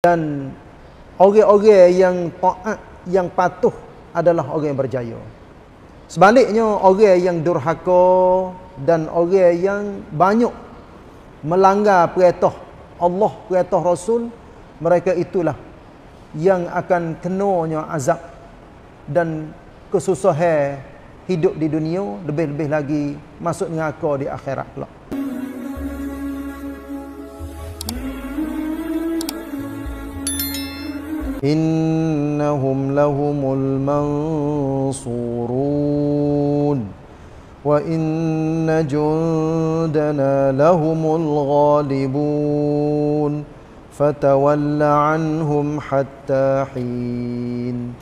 dan orang-orang yang taat yang patuh adalah orang yang berjaya. Sebaliknya orang yang durhaka dan orang yang banyak melanggar perintah Allah, perintah Rasul, mereka itulah yang akan kenonya azab dan kesusahan hidup di dunia lebih-lebih lagi masuk neraka di akhirat pula. إنهم لهم المنصورون وإن جندنا لهم الغالبون فتول عنهم حتى حين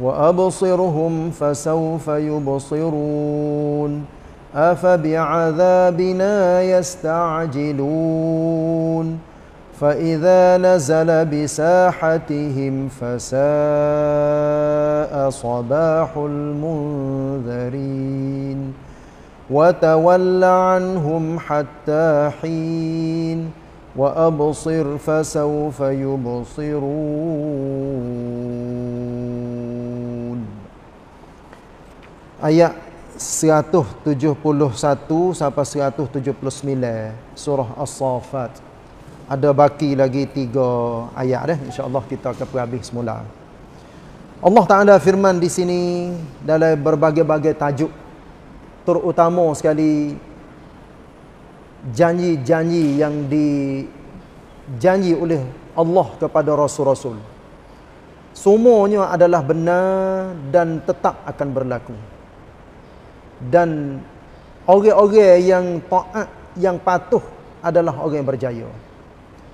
وأبصرهم فسوف يبصرون أفبعذابنا يستعجلون فإذا نزل بساحتهم فساء صباح المنذرين وتول عنهم حتى حين وأبصر فسوف يبصرون آية 171 sampai 179 surah As-Safat ada baki lagi tiga ayat dah. InsyaAllah kita akan pergi semula. Allah Ta'ala firman di sini dalam berbagai-bagai tajuk. Terutama sekali janji-janji yang di janji oleh Allah kepada Rasul-Rasul. Semuanya adalah benar dan tetap akan berlaku. Dan orang-orang yang taat, yang patuh adalah orang yang berjaya.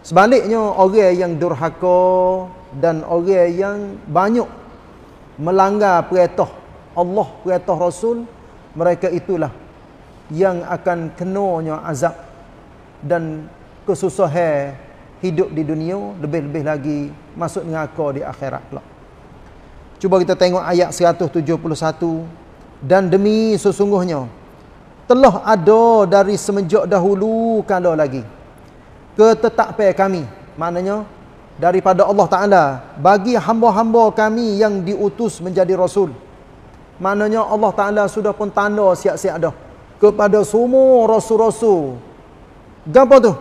Sebaliknya orang yang durhaka dan orang yang banyak melanggar perintah Allah, perintah Rasul, mereka itulah yang akan kenonya azab dan kesusahan hidup di dunia lebih-lebih lagi masuk neraka di akhirat pula. Cuba kita tengok ayat 171 dan demi sesungguhnya telah ada dari semenjak dahulu kala lagi ketetapan kami maknanya daripada Allah Taala bagi hamba-hamba kami yang diutus menjadi rasul maknanya Allah Taala sudah pun tanda siap-siap dah kepada semua rasul-rasul gapo tu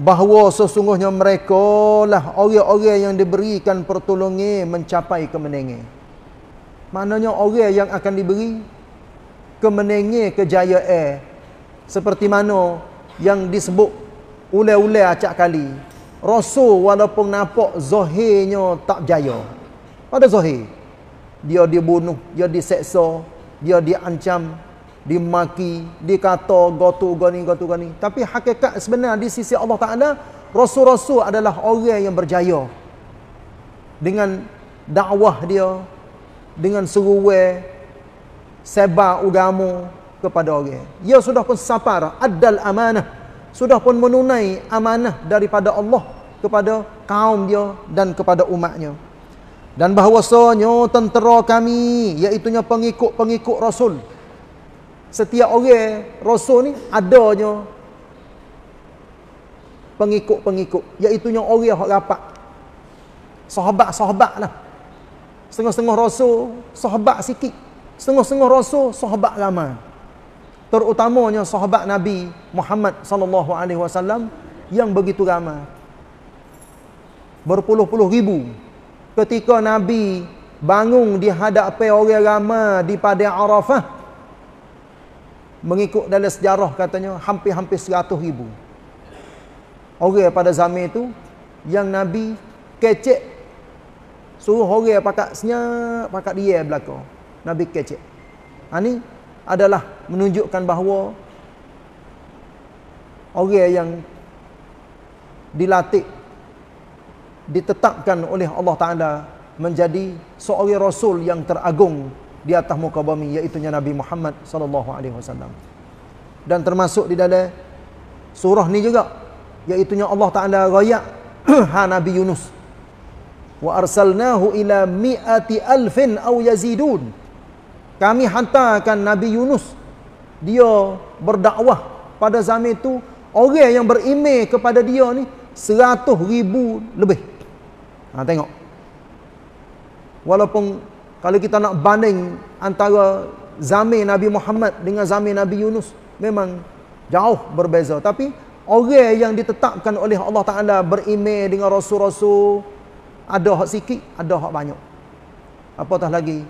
bahawa sesungguhnya mereka lah orang-orang yang diberikan pertolongan mencapai kemenangan maknanya orang yang akan diberi kemenangan kejayaan seperti mana yang disebut ulai-ulai acak kali rasul walaupun nampak zahirnya tak berjaya pada zahir dia dibunuh dia diseksa dia diancam dimaki dikata gotu gani gotu gani tapi hakikat sebenar di sisi Allah Taala rasul-rasul adalah orang yang berjaya dengan dakwah dia dengan seruai sebar agama kepada orang. Ia sudah pun sapar. Adal amanah sudah pun menunai amanah daripada Allah kepada kaum dia dan kepada umatnya. Dan bahawasanya tentera kami, iaitunya pengikut-pengikut Rasul. Setiap orang Rasul ni adanya pengikut-pengikut. Iaitunya orang yang rapat. Sahabat-sahabat lah. Setengah-setengah Rasul, sahabat sikit. Setengah-setengah Rasul, sahabat ramai terutamanya sahabat Nabi Muhammad sallallahu alaihi wasallam yang begitu ramai. Berpuluh-puluh ribu. Ketika Nabi bangun di hadapan orang ramai di padang Arafah mengikut dalam sejarah katanya hampir-hampir seratus ribu orang pada zaman itu yang Nabi kecek suruh orang pakat senyap pakat dia belakang Nabi kecek ini ha, adalah menunjukkan bahawa orang yang dilatih ditetapkan oleh Allah Taala menjadi seorang rasul yang teragung di atas muka bumi iaitu Nabi Muhammad sallallahu alaihi wasallam. Dan termasuk di dalam surah ni juga iaitu Allah Taala royak ha Nabi Yunus wa arsalnahu ila mi'ati alfin aw yazidun kami hantarkan Nabi Yunus dia berdakwah pada zaman itu orang yang berime kepada dia ni seratus ribu lebih ha, tengok walaupun kalau kita nak banding antara zaman Nabi Muhammad dengan zaman Nabi Yunus memang jauh berbeza tapi orang yang ditetapkan oleh Allah Ta'ala berime dengan rasul-rasul ada hak sikit ada hak banyak apatah lagi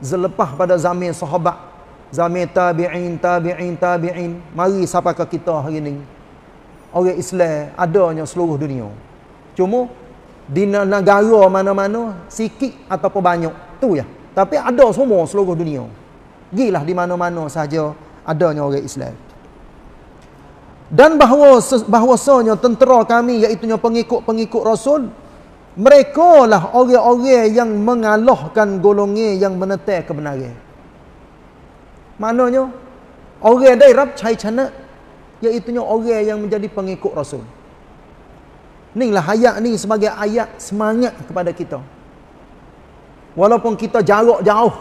selepas pada zaman sahabat zaman tabi'in tabi'in tabi'in mari siapa ke kita hari ni orang Islam adanya seluruh dunia cuma di negara mana-mana sikit ataupun banyak tu ya tapi ada semua seluruh dunia gilah di mana-mana saja adanya orang Islam dan bahawa bahawasanya tentera kami iaitu pengikut-pengikut rasul mereka lah orang-orang yang mengalahkan golongi yang menetek kebenaran. Maknanya, orang dari Rab Chai Chana, iaitunya orang yang menjadi pengikut Rasul. Inilah ayat ni sebagai ayat semangat kepada kita. Walaupun kita jarak jauh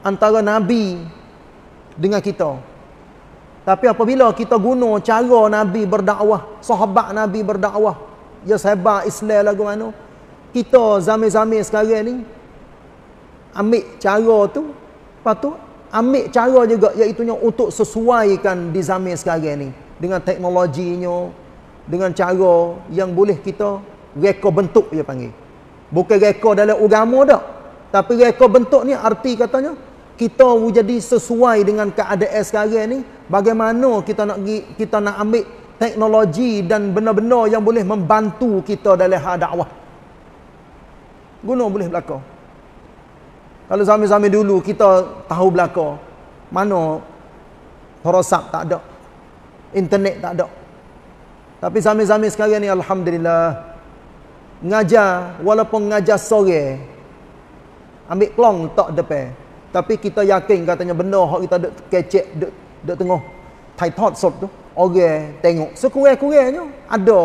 antara Nabi dengan kita. Tapi apabila kita guna cara Nabi berdakwah, sahabat Nabi berdakwah, Ya sebab Islam lagu mana Kita zamir-zamir sekarang ni Ambil cara tu Lepas tu Ambil cara juga iaitu untuk sesuaikan di zamir sekarang ni Dengan teknologinya Dengan cara yang boleh kita Rekor bentuk dia panggil Bukan rekor dalam agama dah Tapi rekor bentuk ni arti katanya kita jadi sesuai dengan keadaan sekarang ni bagaimana kita nak kita nak ambil teknologi dan benda-benda yang boleh membantu kita dalam hal dakwah. Guna boleh berlaku. Kalau zaman-zaman dulu kita tahu berlaku, mana perosak tak ada, internet tak ada. Tapi zaman-zaman sekarang ni Alhamdulillah, ngajar walaupun ngajar sore, ambil klong tak depan. Tapi kita yakin katanya benda yang kita kecek di tengah. Thai thot sot tu Orang okay, tengok sekurang tu, Ada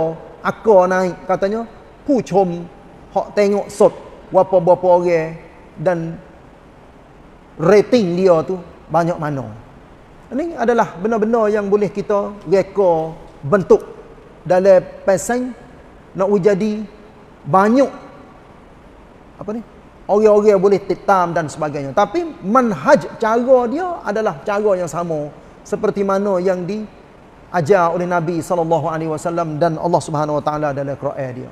Akar naik Katanya Pucum Hak tengok sot Berapa-berapa orang Dan Rating dia tu Banyak mana Ini adalah Benar-benar yang boleh kita Rekor Bentuk Dalam pesan Nak jadi Banyak Apa ni Orang-orang boleh titam dan sebagainya Tapi manhaj cara dia adalah cara yang sama seperti mana yang diajar oleh Nabi sallallahu alaihi wasallam dan Allah Subhanahu wa taala dalam Quran dia.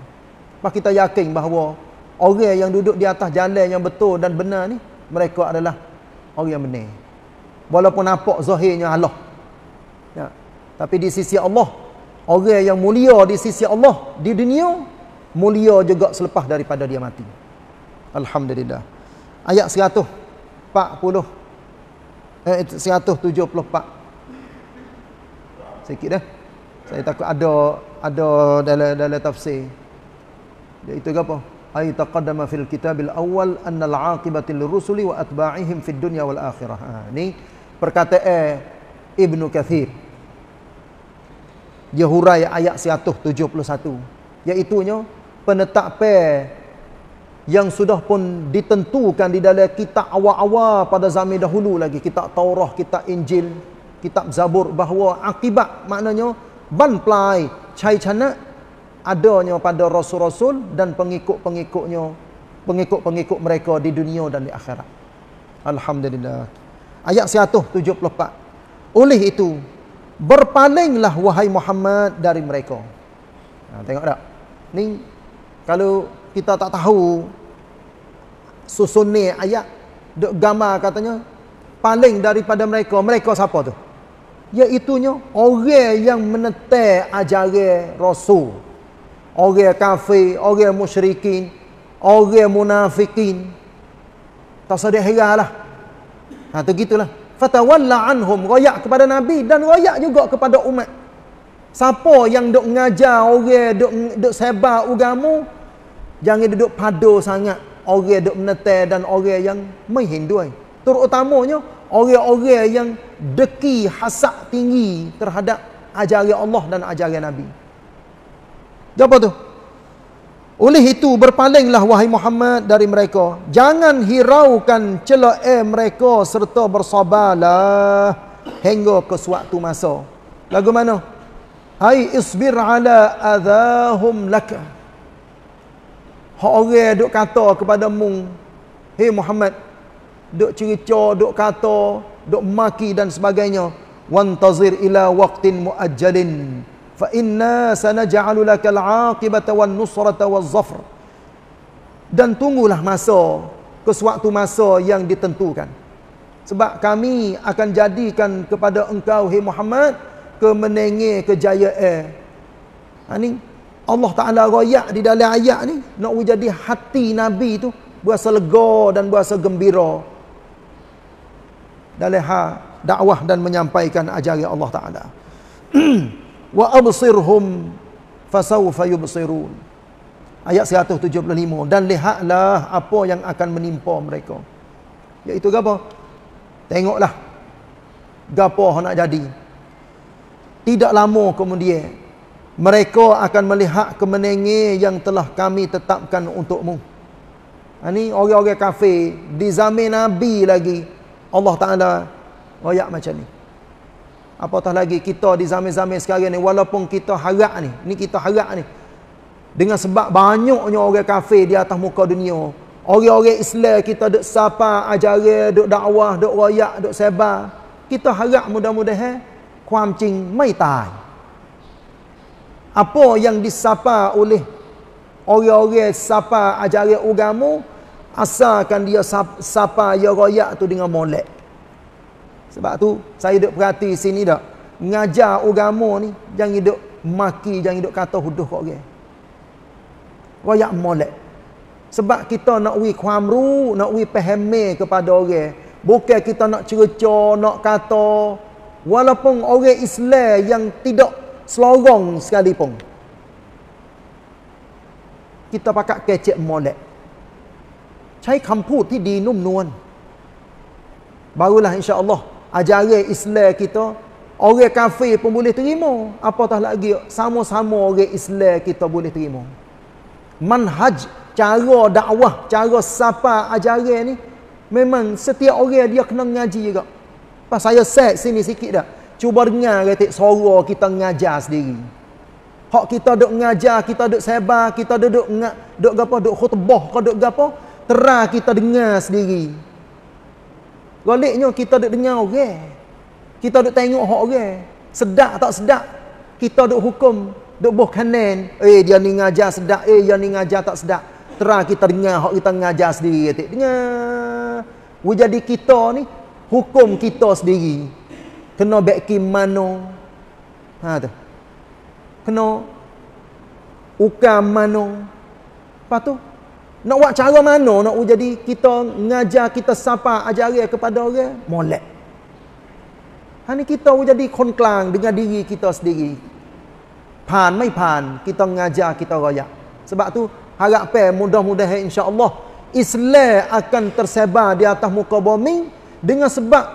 Pak kita yakin bahawa orang yang duduk di atas jalan yang betul dan benar ni mereka adalah orang yang benar. Walaupun nampak zahirnya Allah. Ya. Tapi di sisi Allah, orang yang mulia di sisi Allah di dunia mulia juga selepas daripada dia mati. Alhamdulillah. Ayat 100 40 eh 174 sikit dah. Saya takut ada ada dalam dalam tafsir. Dia itu apa? Ai taqaddama fil kitabil awal anna al-aqibata lirusuli wa atba'ihim fid dunya wal akhirah. Ha, ni perkataan Ibnu Kathir. Dia hurai ayat 171. Iaitunya penetak pe yang sudah pun ditentukan di dalam kitab awal-awal pada zaman dahulu lagi. Kitab Taurah, kitab Injil kitab Zabur bahawa akibat maknanya ban pelai cai chana adanya pada rasul-rasul dan pengikut-pengikutnya pengikut-pengikut mereka di dunia dan di akhirat. Alhamdulillah. Ayat 174. Oleh itu berpalinglah wahai Muhammad dari mereka. Ha, tengok tak? Ni kalau kita tak tahu susun ni ayat gambar katanya paling daripada mereka, mereka siapa tu? Iaitunya orang yang menentang ajaran Rasul. Orang kafir, orang musyrikin, orang munafikin. Tak sedih heran lah. Ha, tu gitulah. Fatawalla anhum. Royak kepada Nabi dan royak juga kepada umat. Siapa yang dok ngajar orang, dok duk sebar ugamu, jangan duduk padu sangat. Orang dok menentang dan orang yang menghinduai. Terutamanya, orang-orang yang deki hasak tinggi terhadap ajaran Allah dan ajaran Nabi. Jawab tu. Oleh itu berpalinglah wahai Muhammad dari mereka. Jangan hiraukan celaka mereka serta bersabarlah hingga ke suatu masa. Lagu mana? Hai isbir ala adahum laka. Orang duk kata kepada mung. "Hei Muhammad, duk cerita, duk kata, dok maki dan sebagainya Wan tazir ila waqtin muajjalin fa inna sanaj'alu lakal aqibata wan nusrata wazzafr dan tunggulah masa ke suatu masa yang ditentukan sebab kami akan jadikan kepada engkau hai Muhammad kemenangan kejayaan ha ni Allah Taala royak di dalam ayat ni nak jadi hati nabi tu berasa lega dan berasa gembira dalam hal dakwah dan menyampaikan ajaran Allah Taala. Wa absirhum fasawfa yubsirun. Ayat 175 dan lihatlah apa yang akan menimpa mereka. Yaitu apa? Tengoklah gapo nak jadi. Tidak lama kemudian mereka akan melihat kemenenge yang telah kami tetapkan untukmu. Ini ha, orang-orang kafir di zaman Nabi lagi Allah Ta'ala royak macam ni apatah lagi kita di zaman-zaman sekarang ni walaupun kita harap ni ni kita harap ni dengan sebab banyaknya orang kafir di atas muka dunia orang-orang Islam kita duk sapa ajaran duk dakwah duk royak duk sebar kita harap mudah-mudahan kuam cing mai tai apa yang disapa oleh orang-orang sapa ajaran ugamu? Asalkan dia sapa ya royak tu dengan molek. Sebab tu saya duk perhati sini dak. Ngajar agama ni jangan hidup maki, jangan hidup kata huduh kat orang. Royak molek. Sebab kita nak wi khamru, nak wi pahami kepada orang. Bukan kita nak cercah, nak kata walaupun orang Islam yang tidak selorong sekalipun. Kita pakai kecek molek. ช้คำพูดที่ดีนุ่มนวลบารุลาอินชาอัลลอฮ์อาจารย์อิสลามกิโตโอเกคาเฟ่ผมบุลิทริโมอัปตัลลากิโอซามุซามุโอเกอิสลามกิโตบุลิทริโมมันฮัจจารโอดะวะจารโอซาปะอาจารย์นี่แม้มันสติโอเกดิอักนังงาจีก็ภาษาเยสเซ่สินิสิกิดะชูบาร์งาเกติสโอรโอคิตังงาจาสดี Hak kita duk ngajar, kita duk sebar, kita duk duk duk gapo duk khutbah, kau duk gapo? terah kita dengar sendiri. Goliknya kita duk dengar orang. Okay? Kita duk tengok hak orang. Okay? Sedak tak sedak. Kita duk hukum, duk boh kanen. Eh dia ni ngajar sedak, eh dia ni ngajar tak sedak. Terah kita dengar hak kita ngajar sendiri. Tik dengar. jadi kita ni hukum kita sendiri. Kena bekim mana, Ha tu. Kena ukam mano. Patu nak buat cara mana nak jadi kita ngajar kita sapa ajaran kepada orang molek. Ha ni kita jadi konklang dengan diri kita sendiri. Pan mai pan kita ngajar kita royak. Sebab tu pe mudah-mudahan insya-Allah Islam akan tersebar di atas muka bumi dengan sebab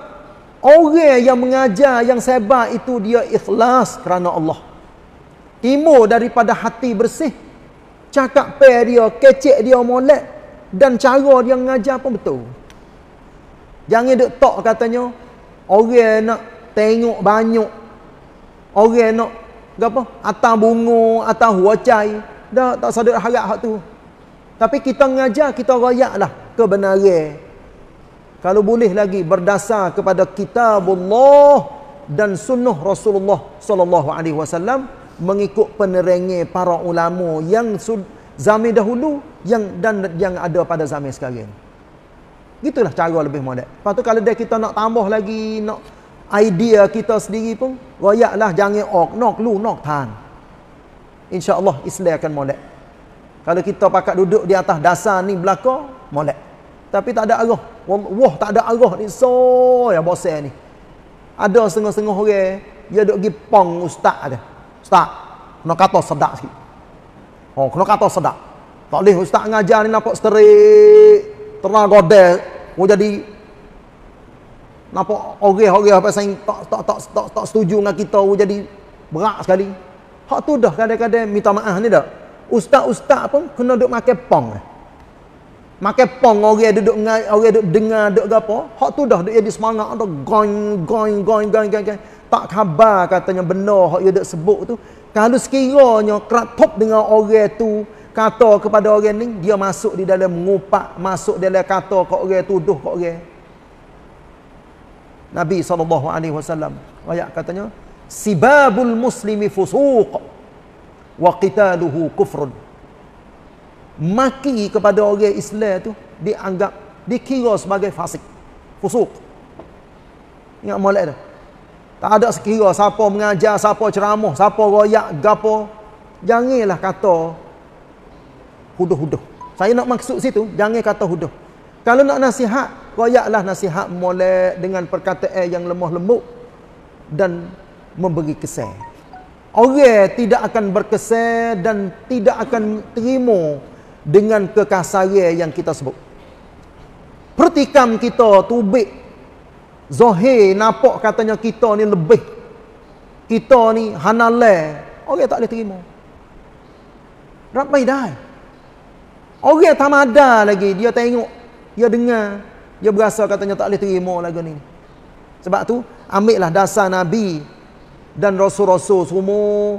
orang yang mengajar yang sebar itu dia ikhlas kerana Allah. Timur daripada hati bersih cakap per dia, kecek dia molek dan cara dia mengajar pun betul. Jangan duk tok katanya orang nak tengok banyak. Orang nak apa? Atas bunga, atas huacai. Dah tak sadar harap hak tu. Tapi kita mengajar, kita royaklah kebenaran. Kalau boleh lagi berdasar kepada kitabullah dan sunnah Rasulullah sallallahu alaihi wasallam mengikut penerengi para ulama yang zaman dahulu yang dan yang ada pada zaman sekarang. Gitulah cara lebih modern. Lepas tu kalau dia kita nak tambah lagi nak idea kita sendiri pun royaklah jangan ok oh, nok lu nok tan. Insya-Allah Islam akan molek. Kalau kita pakat duduk di atas dasar ni belaka molek. Tapi tak ada arah. Wah, tak ada arah ni so ya bosan ni. Ada setengah-setengah orang dia duk pergi pong ustaz dia. Ustaz, kena kata sedak sikit. Oh, kena kata sedak. Tak boleh ustaz ngajar ni nampak serik, terang godel, mau jadi nampak orang-orang apa saya tak tak tak tak tak setuju dengan kita, mau jadi berat sekali. Hak tu dah kadang-kadang minta maaf ni dah. Ustaz-ustaz pun kena duk makan pong. Makan pong orang duduk dengar, orang duduk dengar, duduk apa? Hak tu dah duk jadi semangat, dah goin goin goin goin goin tak khabar katanya benar hak dia sebut tu kalau sekiranya kratop dengan orang tu kata kepada orang ni dia masuk di dalam ngupak masuk dalam kata kat orang tuduh kat orang Nabi SAW ayat katanya sibabul muslimi fusuq wa qitaluhu kufrun maki kepada orang Islam tu dianggap dikira sebagai fasik fusuq ingat molek dah tak ada sekira siapa mengajar, siapa ceramah, siapa royak, gapo. Janganlah kata huduh-huduh. Saya nak maksud situ, jangan kata huduh. Kalau nak nasihat, royaklah nasihat molek dengan perkataan yang lemah lembut dan memberi kesan. Orang tidak akan berkesan dan tidak akan terima dengan kekasaran yang kita sebut. Pertikam kita tubik Zohir nampak katanya kita ni lebih. Kita ni hanalai. Orang tak boleh terima. Ramai dah. Orang tak ada lagi. Dia tengok. Dia dengar. Dia berasa katanya tak boleh terima lagi ni. Sebab tu, ambillah dasar Nabi dan Rasul-Rasul semua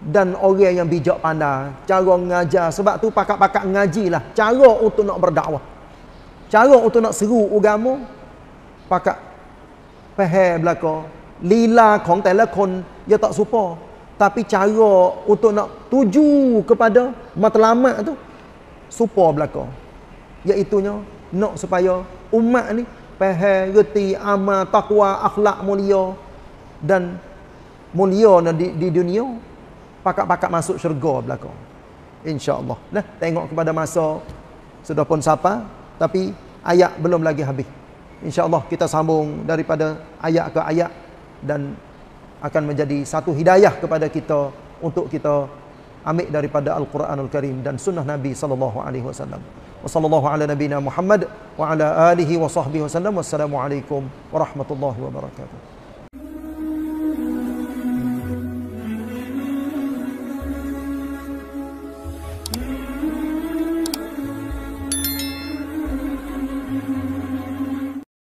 dan orang yang bijak pandai. Cara mengajar. Sebab tu, pakak-pakak pakat ngajilah. Cara untuk nak berdakwah. Cara untuk nak seru agama. pakak faham belakang, lila kong tak kon ya tak serupa tapi cara untuk nak tuju kepada matlamat tu serupa belakang. iaitu nya nak supaya umat ni faham gerti, amal takwa akhlak mulia dan mulia di, di dunia pakak-pakak masuk syurga belakang. insyaallah nah tengok kepada masa sudah pun siapa tapi ayat belum lagi habis InsyaAllah kita sambung daripada ayat ke ayat dan akan menjadi satu hidayah kepada kita untuk kita ambil daripada Al-Quranul Karim dan sunnah Nabi sallallahu alaihi wasallam. Wassalamualaikum warahmatullahi wabarakatuh.